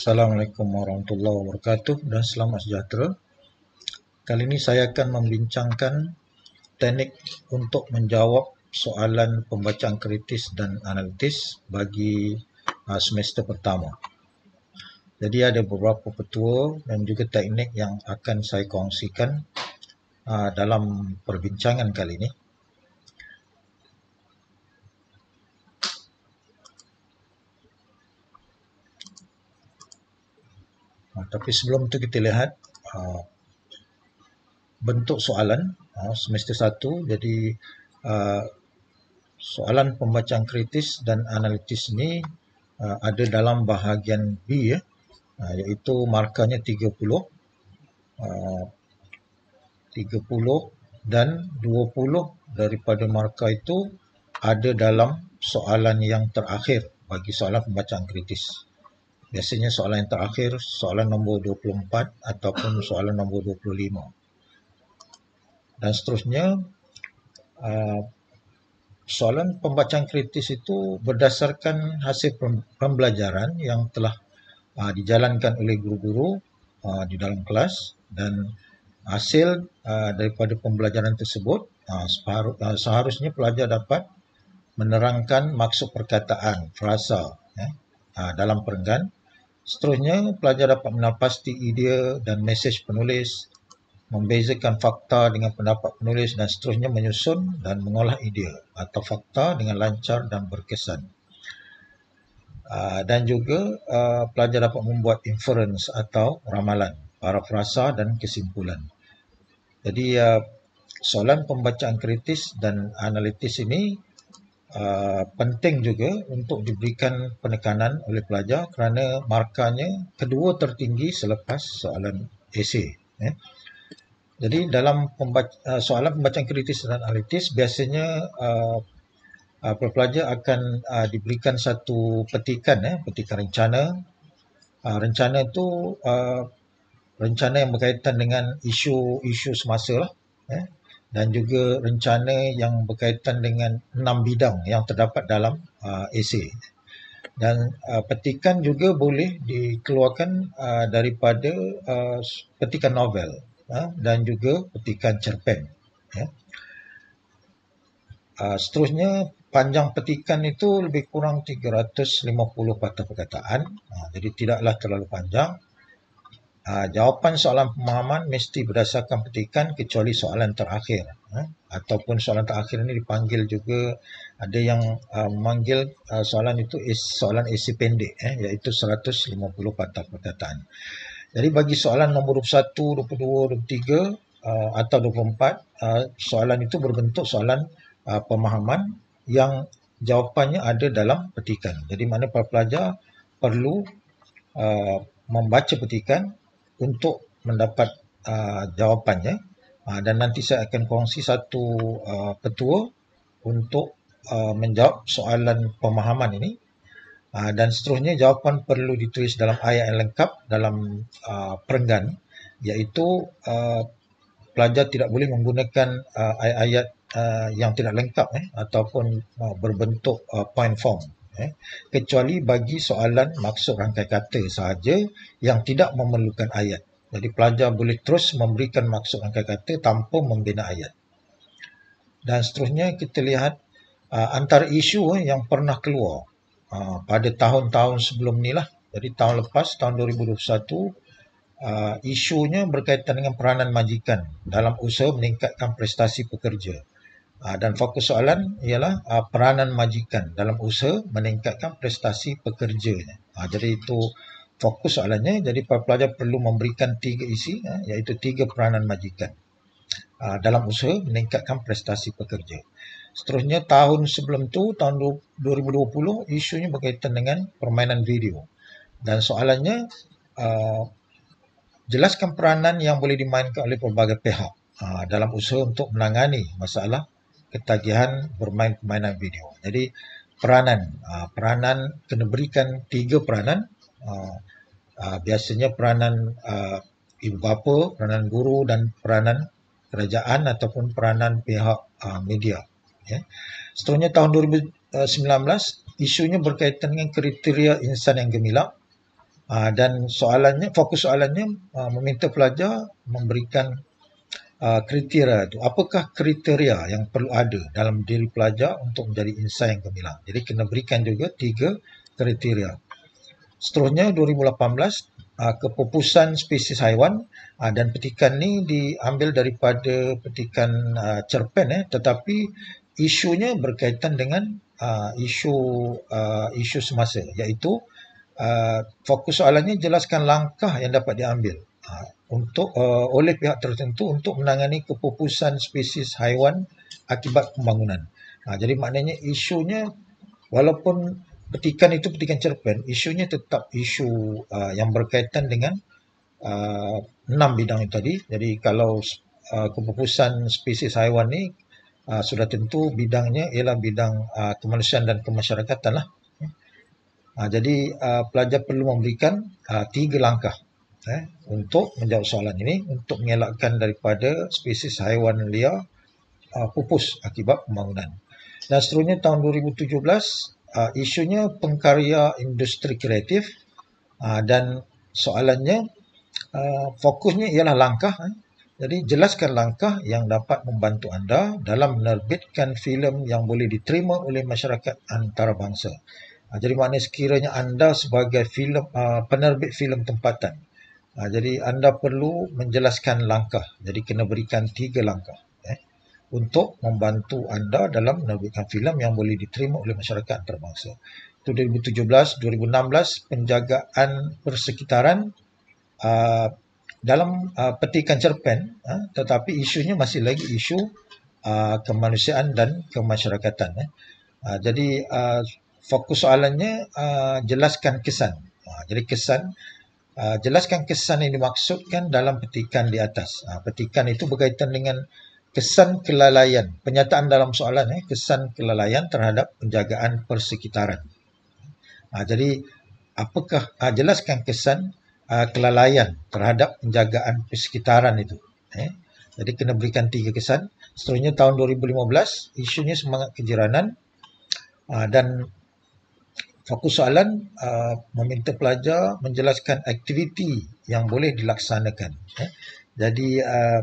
Assalamualaikum warahmatullahi wabarakatuh dan selamat sejahtera. Kali ini saya akan membincangkan teknik untuk menjawab soalan pembacaan kritis dan analitis bagi uh, semester pertama. Jadi ada beberapa petua dan juga teknik yang akan saya kongsikan uh, dalam perbincangan kali ini. Ah, tapi sebelum tu kita lihat uh, bentuk soalan uh, semester satu. jadi uh, soalan pembacaan kritis dan analitis ni uh, ada dalam bahagian B ya uh, iaitu markahnya 30 uh, 30 dan 20 daripada markah itu ada dalam soalan yang terakhir bagi soalan pembacaan kritis biasanya soalan yang terakhir soalan nombor 24 ataupun soalan nombor 25 dan seterusnya uh, soalan pembacaan kritis itu berdasarkan hasil pembelajaran yang telah uh, dijalankan oleh guru-guru uh, di dalam kelas dan hasil daripada pembelajaran tersebut seharusnya pelajar dapat menerangkan maksud perkataan frasa ya, dalam perenggan Seterusnya, pelajar dapat menapasti idea dan mesej penulis, membezakan fakta dengan pendapat penulis dan seterusnya menyusun dan mengolah idea atau fakta dengan lancar dan berkesan. Ah, dan juga ah, pelajar dapat membuat inference atau ramalan, parafrasa dan kesimpulan. Jadi ah, soalan pembacaan kritis dan analitis ini uh, penting juga untuk diberikan penekanan oleh pelajar kerana markanya kedua tertinggi selepas soalan esei. Eh. Ya. Jadi dalam pembaca, uh, soalan pembacaan kritis dan analitis biasanya uh, uh, pelajar akan uh, diberikan satu petikan, eh, petikan rencana. Uh, rencana itu uh, rencana yang berkaitan dengan isu-isu semasa lah. Eh, dan juga rencana yang berkaitan dengan enam bidang yang terdapat dalam uh, AC dan uh, petikan juga boleh dikeluarkan uh, daripada uh, petikan novel uh, dan juga petikan cerpen ya. uh, seterusnya panjang petikan itu lebih kurang 350 patah perkataan uh, jadi tidaklah terlalu panjang Ha, jawapan soalan pemahaman mesti berdasarkan petikan kecuali soalan terakhir. Ha? Ataupun soalan terakhir ini dipanggil juga ada yang uh, memanggil uh, soalan itu is, soalan isi pendek eh, iaitu 150 patah perkataan. Jadi bagi soalan nombor 1, 22, 23 Uh, atau 24 uh, ha, soalan itu berbentuk soalan uh, pemahaman yang jawapannya ada dalam petikan. Jadi mana pelajar perlu uh, membaca petikan untuk mendapat uh, jawapannya uh, dan nanti saya akan kongsi satu uh, petua untuk uh, menjawab soalan pemahaman ini uh, dan seterusnya jawapan perlu ditulis dalam ayat yang lengkap dalam uh, perenggan iaitu uh, pelajar tidak boleh menggunakan uh, ayat-ayat uh, yang tidak lengkap eh, ataupun uh, berbentuk uh, point form eh, kecuali bagi soalan maksud rangkai kata sahaja yang tidak memerlukan ayat. Jadi pelajar boleh terus memberikan maksud rangkai kata tanpa membina ayat. Dan seterusnya kita lihat uh, antara isu eh, yang pernah keluar uh, pada tahun-tahun sebelum ni lah. Jadi tahun lepas, tahun 2021, uh, isunya berkaitan dengan peranan majikan dalam usaha meningkatkan prestasi pekerja. Ah, dan fokus soalan ialah uh, peranan majikan dalam usaha meningkatkan prestasi pekerjanya. Uh, jadi itu fokus soalannya. Jadi para pelajar perlu memberikan tiga isi uh, iaitu tiga peranan majikan uh, dalam usaha meningkatkan prestasi pekerja. Seterusnya tahun sebelum tu tahun 2020 isunya berkaitan dengan permainan video. Dan soalannya uh, jelaskan peranan yang boleh dimainkan oleh pelbagai pihak dalam usaha untuk menangani masalah ketagihan bermain permainan video. Jadi peranan, ah, peranan kena berikan tiga peranan. Ah, ah, biasanya peranan ibu bapa, peranan guru dan peranan kerajaan ataupun peranan pihak media. Ya. tahun 2019, isunya berkaitan dengan kriteria insan yang gemilang uh, dan soalannya, fokus soalannya uh, meminta pelajar memberikan Uh, kriteria itu. Apakah kriteria yang perlu ada dalam diri pelajar untuk menjadi insan yang gemilang? Jadi kena berikan juga tiga kriteria. Seterusnya 2018 uh, kepupusan spesies haiwan uh, dan petikan ni diambil daripada petikan cerpen eh tetapi isunya berkaitan dengan isu isu semasa iaitu fokus soalannya jelaskan langkah yang dapat diambil Ha, untuk uh, oleh pihak tertentu untuk menangani kepupusan spesies haiwan akibat pembangunan. Ha, jadi maknanya isunya walaupun petikan itu petikan cerpen, isunya tetap isu uh, yang berkaitan dengan uh, enam bidang itu tadi. Jadi kalau uh, kepupusan spesies haiwan ni uh, sudah tentu bidangnya ialah bidang uh, kemanusiaan dan kemasyarakatan lah. Uh, jadi uh, pelajar perlu memberikan uh, tiga langkah eh, untuk menjawab soalan ini untuk mengelakkan daripada spesies haiwan liar uh, pupus akibat pembangunan. Dan seterusnya tahun 2017 uh, isunya pengkarya industri kreatif uh, dan soalannya uh, fokusnya ialah langkah eh. Jadi jelaskan langkah yang dapat membantu anda dalam menerbitkan filem yang boleh diterima oleh masyarakat antarabangsa. Uh, jadi maknanya sekiranya anda sebagai filem uh, penerbit filem tempatan Ha, jadi anda perlu menjelaskan langkah. Jadi kena berikan tiga langkah eh, untuk membantu anda dalam menerbitkan filem yang boleh diterima oleh masyarakat antarabangsa. Itu 2017, 2016 penjagaan persekitaran uh, dalam uh, ha, petikan cerpen, uh, ha, tetapi isunya masih lagi isu uh, kemanusiaan dan kemasyarakatan. Eh. Uh, jadi uh, fokus soalannya uh, jelaskan kesan. Uh, jadi kesan uh, jelaskan kesan yang dimaksudkan dalam petikan di atas. Uh, petikan itu berkaitan dengan kesan kelalaian. Penyataan dalam soalan, eh, kesan kelalaian terhadap penjagaan persekitaran. Uh, jadi, apakah uh, jelaskan kesan uh, kelalaian terhadap penjagaan persekitaran itu. Eh. Jadi, kena berikan tiga kesan. Seterusnya, tahun 2015, isunya semangat kejiranan dan fokus soalan uh, meminta pelajar menjelaskan aktiviti yang boleh dilaksanakan. Eh. Jadi uh,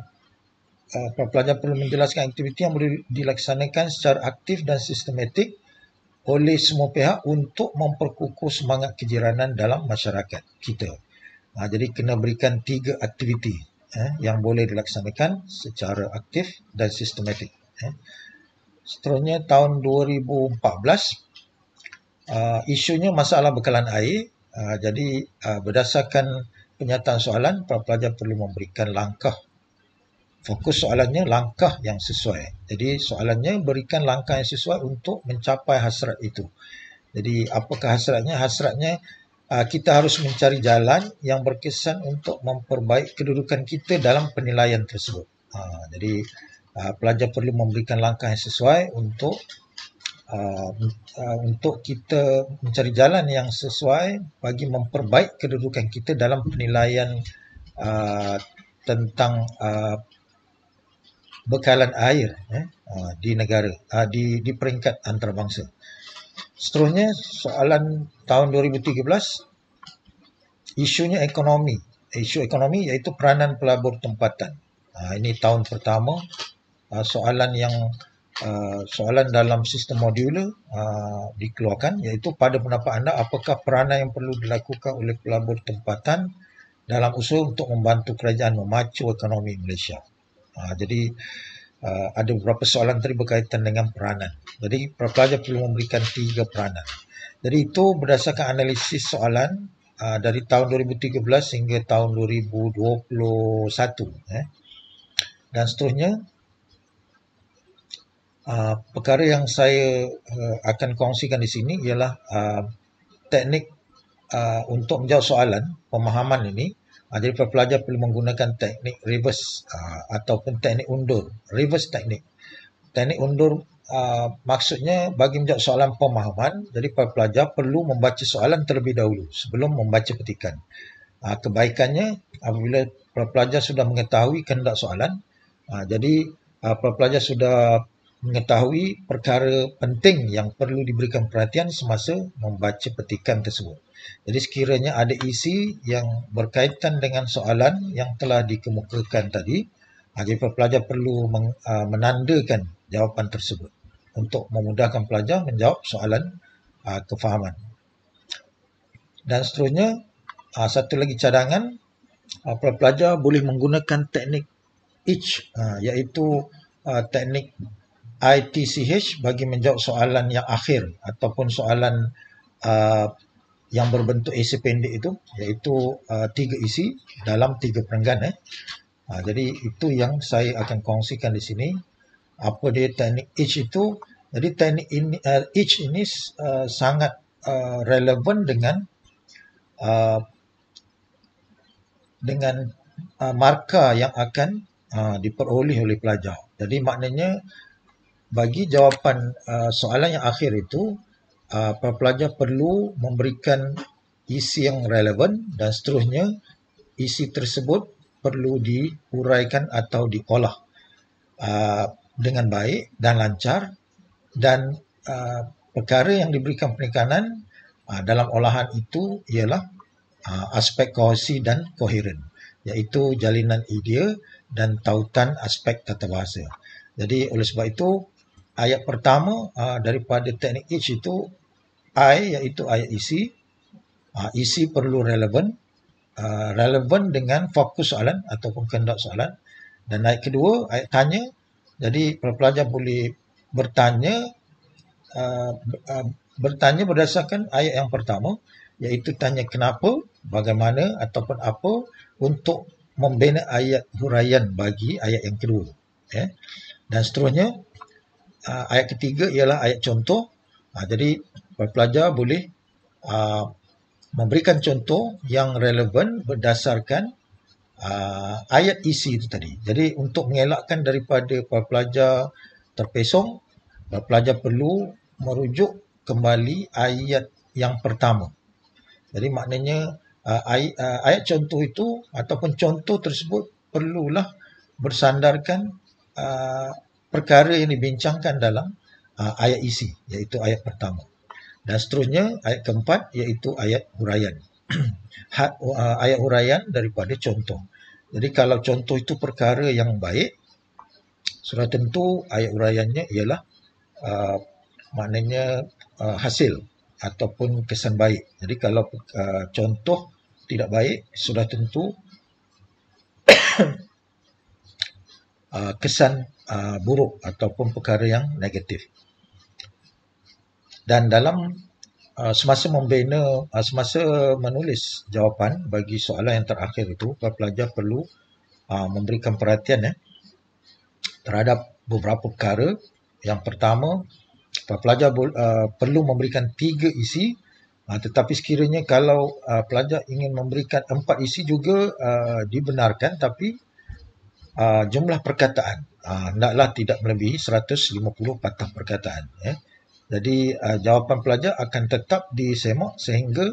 uh, pelajar perlu menjelaskan aktiviti yang boleh dilaksanakan secara aktif dan sistematik oleh semua pihak untuk memperkukuh semangat kejiranan dalam masyarakat kita. Uh, jadi kena berikan tiga aktiviti eh, yang boleh dilaksanakan secara aktif dan sistematik. Eh. Seterusnya tahun 2014 uh, isunya masalah bekalan air. Uh, jadi uh, berdasarkan penyataan soalan, para pelajar perlu memberikan langkah. Fokus soalannya langkah yang sesuai. Jadi soalannya berikan langkah yang sesuai untuk mencapai hasrat itu. Jadi apakah hasratnya? Hasratnya uh, kita harus mencari jalan yang berkesan untuk memperbaiki kedudukan kita dalam penilaian tersebut. Uh, jadi uh, pelajar perlu memberikan langkah yang sesuai untuk uh, untuk kita mencari jalan yang sesuai bagi memperbaik kedudukan kita dalam penilaian uh, tentang uh, bekalan air eh, di negara di di peringkat antarabangsa. Seterusnya soalan tahun 2013 isunya ekonomi isu ekonomi iaitu peranan pelabur tempatan. ini tahun pertama soalan yang Ah, soalan dalam sistem modular uh, dikeluarkan iaitu pada pendapat anda apakah peranan yang perlu dilakukan oleh pelabur tempatan dalam usaha untuk membantu kerajaan memacu ekonomi Malaysia. Uh, jadi uh, ada beberapa soalan tadi berkaitan dengan peranan. Jadi pelajar perlu memberikan tiga peranan. Jadi itu berdasarkan analisis soalan uh, dari tahun 2013 hingga tahun 2021 eh. Dan seterusnya Ah, perkara yang saya uh, akan kongsikan di sini ialah uh, teknik uh, untuk menjawab soalan pemahaman ini. Uh, jadi pelajar perlu menggunakan teknik reverse uh, ataupun teknik undur, reverse teknik. Teknik undur uh, maksudnya bagi menjawab soalan pemahaman, jadi pelajar perlu membaca soalan terlebih dahulu sebelum membaca petikan. Uh, kebaikannya apabila pelajar sudah mengetahui kehendak soalan, uh, jadi uh, pelajar sudah mengetahui perkara penting yang perlu diberikan perhatian semasa membaca petikan tersebut. Jadi sekiranya ada isi yang berkaitan dengan soalan yang telah dikemukakan tadi, jadi pelajar perlu uh, menandakan jawapan tersebut untuk memudahkan pelajar menjawab soalan uh, kefahaman. Dan seterusnya, uh, satu lagi cadangan, pelajar boleh menggunakan teknik each iaitu teknik ITCH bagi menjawab soalan yang akhir ataupun soalan uh, yang berbentuk isi pendek itu iaitu uh, tiga isi dalam tiga perenggan eh. Uh, jadi itu yang saya akan kongsikan di sini apa dia teknik each itu. Jadi teknik ini uh, each ini uh, sangat uh, relevan dengan uh, dengan uh, markah yang akan uh, diperoleh oleh pelajar. Jadi maknanya bagi jawapan uh, soalan yang akhir itu uh, para pelajar perlu memberikan isi yang relevan dan seterusnya isi tersebut perlu diuraikan atau diolah uh, dengan baik dan lancar dan uh, perkara yang diberikan penekanan uh, dalam olahan itu ialah uh, aspek kohesi dan koheren iaitu jalinan idea dan tautan aspek tata bahasa jadi oleh sebab itu ayat pertama uh, daripada teknik H itu I iaitu ayat isi uh, isi perlu relevan uh, relevan dengan fokus soalan ataupun kendak soalan dan ayat kedua ayat tanya jadi pelajar boleh bertanya uh, uh, bertanya berdasarkan ayat yang pertama iaitu tanya kenapa bagaimana ataupun apa untuk membina ayat huraian bagi ayat yang kedua eh? dan seterusnya uh, ayat ketiga ialah ayat contoh. Uh, jadi pelajar boleh uh, memberikan contoh yang relevan berdasarkan uh, ayat isi itu tadi. Jadi untuk mengelakkan daripada pelajar terpesong, pelajar perlu merujuk kembali ayat yang pertama. Jadi maknanya uh, ay, uh, ayat contoh itu ataupun contoh tersebut perlulah bersandarkan perkara yang dibincangkan dalam uh, ayat isi iaitu ayat pertama dan seterusnya ayat keempat iaitu ayat huraian uh, ayat huraian daripada contoh jadi kalau contoh itu perkara yang baik sudah tentu ayat huraiannya ialah uh, maknanya uh, hasil ataupun kesan baik jadi kalau uh, contoh tidak baik sudah tentu uh, kesan uh, buruk ataupun perkara yang negatif. Dan dalam uh, semasa membina, uh, semasa menulis jawapan bagi soalan yang terakhir itu, para pelajar perlu uh, memberikan perhatian eh, terhadap beberapa perkara. Yang pertama, para pelajar uh, perlu memberikan tiga isi Uh, tetapi sekiranya kalau uh, pelajar ingin memberikan empat isi juga uh, dibenarkan tapi uh, jumlah perkataan uh, naklah tidak melebihi 150 patah perkataan ya. Jadi uh, jawapan pelajar akan tetap disemak sehingga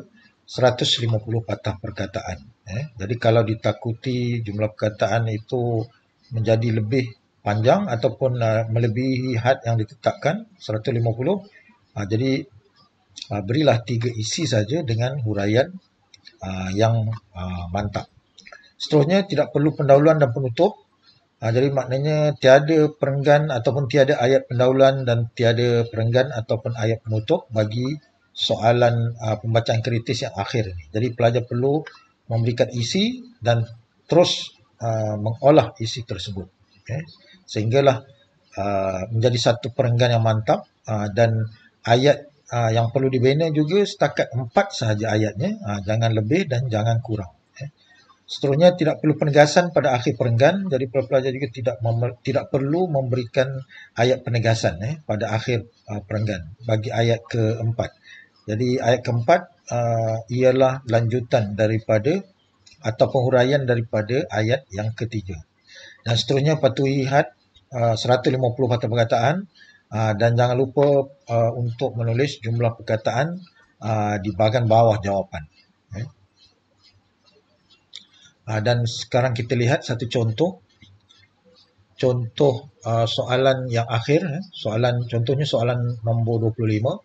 150 patah perkataan ya. Jadi kalau ditakuti jumlah perkataan itu menjadi lebih panjang ataupun uh, melebihi had yang ditetapkan 150 uh, jadi uh, berilah tiga isi saja dengan huraian uh, yang uh, mantap. Seterusnya tidak perlu pendahuluan dan penutup Ha, jadi maknanya tiada perenggan ataupun tiada ayat pendaulan dan tiada perenggan ataupun ayat penutup bagi soalan uh, pembacaan kritis yang akhir ini. Jadi pelajar perlu memberikan isi dan terus uh, mengolah isi tersebut. Okay. Sehinggalah uh, menjadi satu perenggan yang mantap uh, dan ayat uh, yang perlu dibina juga setakat empat sahaja ayatnya. Uh, jangan lebih dan jangan kurang seterusnya tidak perlu penegasan pada akhir perenggan jadi pelajar juga tidak tidak perlu memberikan ayat penegasan eh, pada akhir uh, perenggan bagi ayat keempat jadi ayat keempat uh, ialah lanjutan daripada atau penghuraian daripada ayat yang ketiga dan seterusnya patuhi had uh, 150 kata perkataan uh, dan jangan lupa uh, untuk menulis jumlah perkataan uh, di bahagian bawah jawapan Uh, dan sekarang kita lihat satu contoh. Contoh uh, soalan yang akhir, ya. soalan contohnya soalan nombor 25.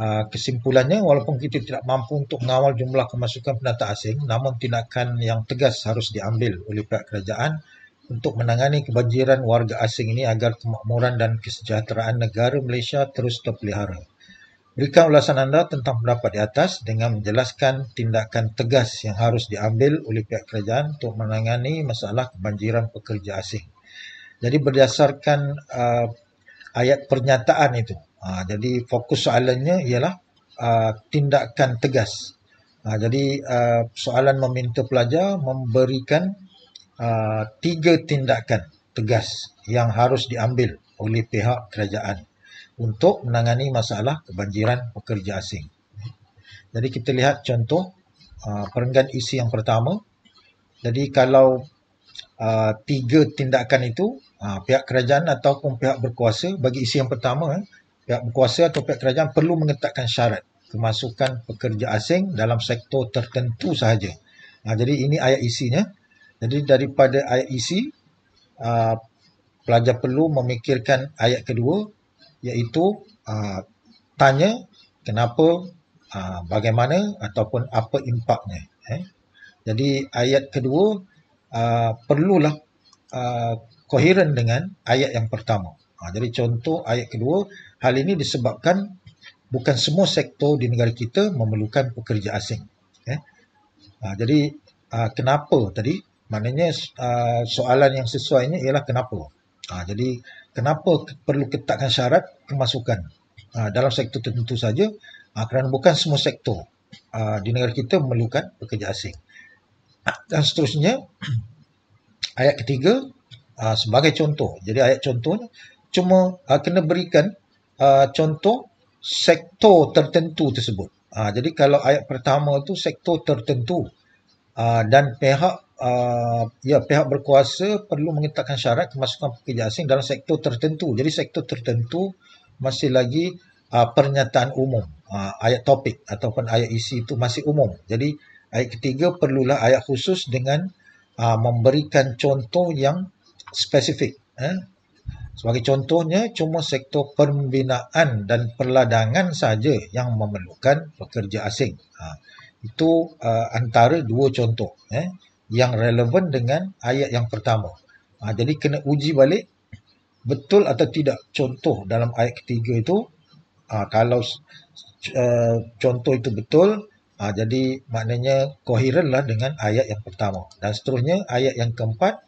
Uh, ah, kesimpulannya, walaupun kita tidak mampu untuk mengawal jumlah kemasukan pendatang asing, namun tindakan yang tegas harus diambil oleh pihak kerajaan untuk menangani kebanjiran warga asing ini agar kemakmuran dan kesejahteraan negara Malaysia terus terpelihara. Berikan ulasan anda tentang pendapat di atas dengan menjelaskan tindakan tegas yang harus diambil oleh pihak kerajaan untuk menangani masalah kebanjiran pekerja asing. Jadi berdasarkan uh, ayat pernyataan itu, uh, jadi fokus soalannya ialah uh, tindakan tegas. Uh, jadi uh, soalan meminta pelajar memberikan uh, tiga tindakan tegas yang harus diambil oleh pihak kerajaan untuk menangani masalah kebanjiran pekerja asing. Jadi kita lihat contoh uh, perenggan isi yang pertama. Jadi kalau uh, tiga tindakan itu uh, pihak kerajaan ataupun pihak berkuasa bagi isi yang pertama eh, pihak berkuasa atau pihak kerajaan perlu mengetatkan syarat kemasukan pekerja asing dalam sektor tertentu sahaja. jadi ini ayat isinya. Jadi daripada ayat isi pelajar perlu memikirkan ayat kedua iaitu uh, tanya kenapa uh, bagaimana ataupun apa impaknya eh jadi ayat kedua uh, perlulah koheren uh, dengan ayat yang pertama uh, jadi contoh ayat kedua hal ini disebabkan bukan semua sektor di negara kita memerlukan pekerja asing eh uh, jadi uh, kenapa tadi maknanya uh, soalan yang sesuainya ialah kenapa uh, jadi kenapa perlu ketatkan syarat kemasukan uh, ah, dalam sektor tertentu saja uh, kerana bukan semua sektor uh, di negara kita memerlukan pekerja asing dan seterusnya ayat ketiga uh, sebagai contoh jadi ayat contohnya cuma uh, kena berikan uh, contoh sektor tertentu tersebut uh, jadi kalau ayat pertama itu sektor tertentu uh, dan pihak uh, ya pihak berkuasa perlu mengetatkan syarat kemasukan pekerja asing dalam sektor tertentu. Jadi sektor tertentu masih lagi uh, pernyataan umum. Uh, ayat topik ataupun ayat isi itu masih umum. Jadi ayat ketiga perlulah ayat khusus dengan uh, memberikan contoh yang spesifik. Eh? Sebagai contohnya cuma sektor pembinaan dan perladangan saja yang memerlukan pekerja asing. Uh, itu uh, antara dua contoh. Eh? yang relevan dengan ayat yang pertama. Ha, jadi kena uji balik betul atau tidak. Contoh dalam ayat ketiga itu, ha, kalau uh, contoh itu betul, ha, jadi maknanya koheren lah dengan ayat yang pertama. Dan seterusnya ayat yang keempat,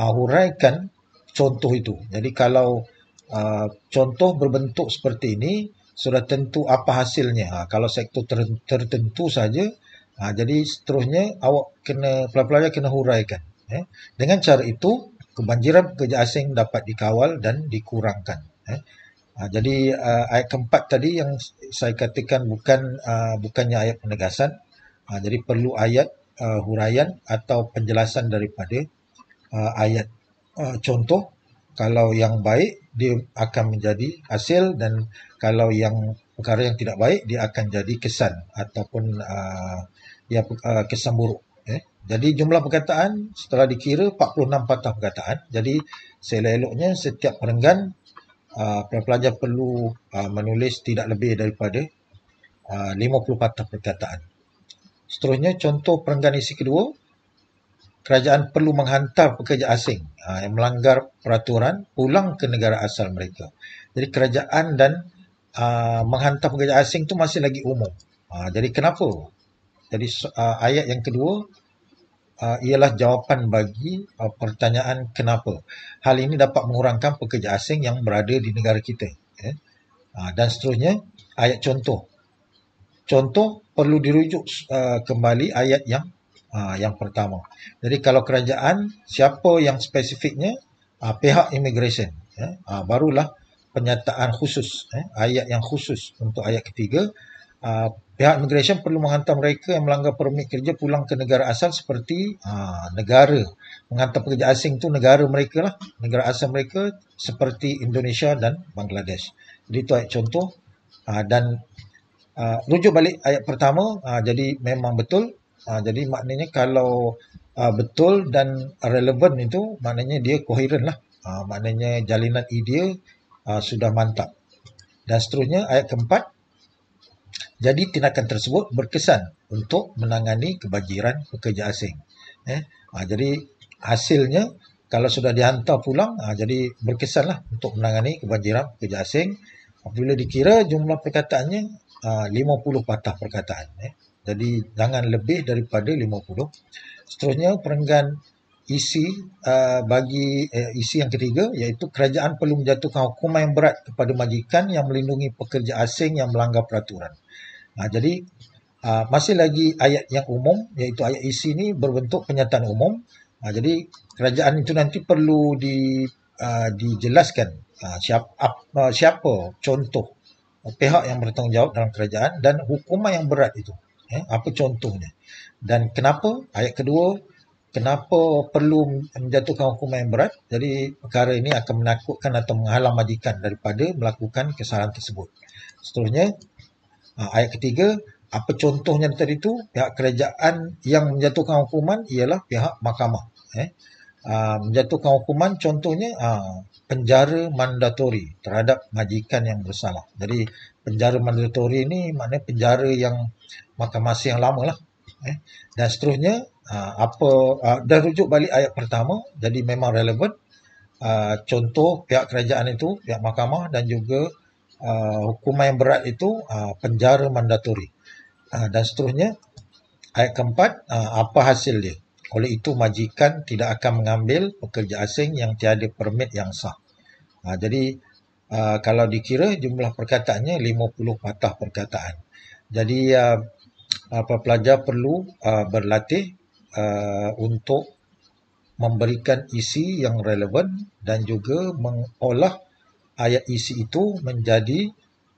ha, huraikan contoh itu. Jadi kalau uh, contoh berbentuk seperti ini, sudah tentu apa hasilnya. Ha, kalau sektor tertentu saja, Ha, jadi seterusnya awak kena pelan-pelan kena huraikan. Eh. Dengan cara itu kebanjiran pekerja asing dapat dikawal dan dikurangkan. Eh. Ha, jadi uh, ayat keempat tadi yang saya katakan bukan uh, bukannya ayat penegasan. Ha, jadi perlu ayat uh, huraian atau penjelasan daripada uh, ayat uh, contoh. Kalau yang baik dia akan menjadi hasil dan kalau yang perkara yang tidak baik dia akan jadi kesan ataupun uh, yang uh, ah, kesan buruk. Eh. Jadi jumlah perkataan setelah dikira 46 patah perkataan. Jadi seleloknya setiap perenggan uh, pelajar perlu uh, menulis tidak lebih daripada uh, 50 patah perkataan. Seterusnya contoh perenggan isi kedua. Kerajaan perlu menghantar pekerja asing uh, yang melanggar peraturan pulang ke negara asal mereka. Jadi kerajaan dan uh, menghantar pekerja asing itu masih lagi umum. Uh, jadi kenapa? Jadi uh, ayat yang kedua uh, ialah jawapan bagi uh, pertanyaan kenapa. Hal ini dapat mengurangkan pekerja asing yang berada di negara kita. Okay. Ya. Uh, dan seterusnya ayat contoh. Contoh perlu dirujuk uh, kembali ayat yang uh, yang pertama. Jadi kalau kerajaan siapa yang spesifiknya uh, pihak immigration ya, uh, barulah penyataan khusus eh, ayat yang khusus untuk ayat ketiga uh, pihak immigration perlu menghantar mereka yang melanggar permit kerja pulang ke negara asal seperti uh, negara menghantar pekerja asing tu negara mereka lah negara asal mereka seperti Indonesia dan Bangladesh jadi itu ayat contoh uh, dan uh, rujuk balik ayat pertama uh, jadi memang betul uh, jadi maknanya kalau uh, betul dan relevant itu maknanya dia coherent lah uh, maknanya jalinan e idea uh, sudah mantap dan seterusnya ayat keempat jadi tindakan tersebut berkesan untuk menangani kebanjiran pekerja asing. Eh, ha, jadi hasilnya kalau sudah dihantar pulang, ha, jadi berkesanlah untuk menangani kebanjiran pekerja asing. Apabila dikira jumlah perkataannya 50 ha, patah perkataan. Eh. Jadi jangan lebih daripada 50. Seterusnya perenggan isi uh, bagi uh, isi yang ketiga iaitu kerajaan perlu menjatuhkan hukuman yang berat kepada majikan yang melindungi pekerja asing yang melanggar peraturan. Ha, jadi ha, masih lagi ayat yang umum iaitu ayat isi ini berbentuk pernyataan umum. Ha, jadi kerajaan itu nanti perlu di ha, dijelaskan ha, siapa ha, siapa contoh ha, pihak yang bertanggungjawab dalam kerajaan dan hukuman yang berat itu. Ya, apa contohnya? Dan kenapa ayat kedua kenapa perlu menjatuhkan hukuman yang berat? Jadi perkara ini akan menakutkan atau menghalang majikan daripada melakukan kesalahan tersebut. Seterusnya Ha, ayat ketiga apa contohnya tadi tu pihak kerajaan yang menjatuhkan hukuman ialah pihak mahkamah eh ha, menjatuhkan hukuman contohnya ha, penjara mandatori terhadap majikan yang bersalah jadi penjara mandatori ini maknanya penjara yang mahkamah masih yang lama lah eh dan seterusnya apa dan rujuk balik ayat pertama jadi memang relevan contoh pihak kerajaan itu pihak mahkamah dan juga Ah, hukuman yang berat itu uh, penjara mandatori uh, dan seterusnya ayat keempat uh, apa hasil dia oleh itu majikan tidak akan mengambil pekerja asing yang tiada permit yang sah uh, jadi uh, kalau dikira jumlah perkataannya 50 patah perkataan jadi uh, apa pelajar perlu uh, berlatih uh, untuk memberikan isi yang relevan dan juga mengolah ayat isi itu menjadi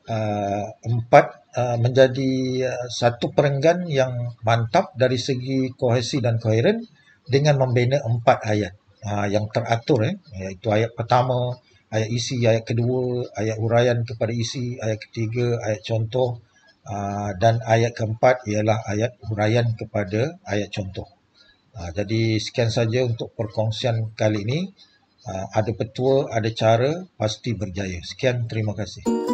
uh, empat uh, menjadi uh, satu perenggan yang mantap dari segi kohesi dan koheren dengan membina empat ayat uh, yang teratur eh iaitu ayat pertama ayat isi ayat kedua ayat huraian kepada isi ayat ketiga ayat contoh uh, dan ayat keempat ialah ayat huraian kepada ayat contoh uh, jadi sekian saja untuk perkongsian kali ini Ah, ada petua, ada cara, pasti berjaya. Sekian, terima kasih.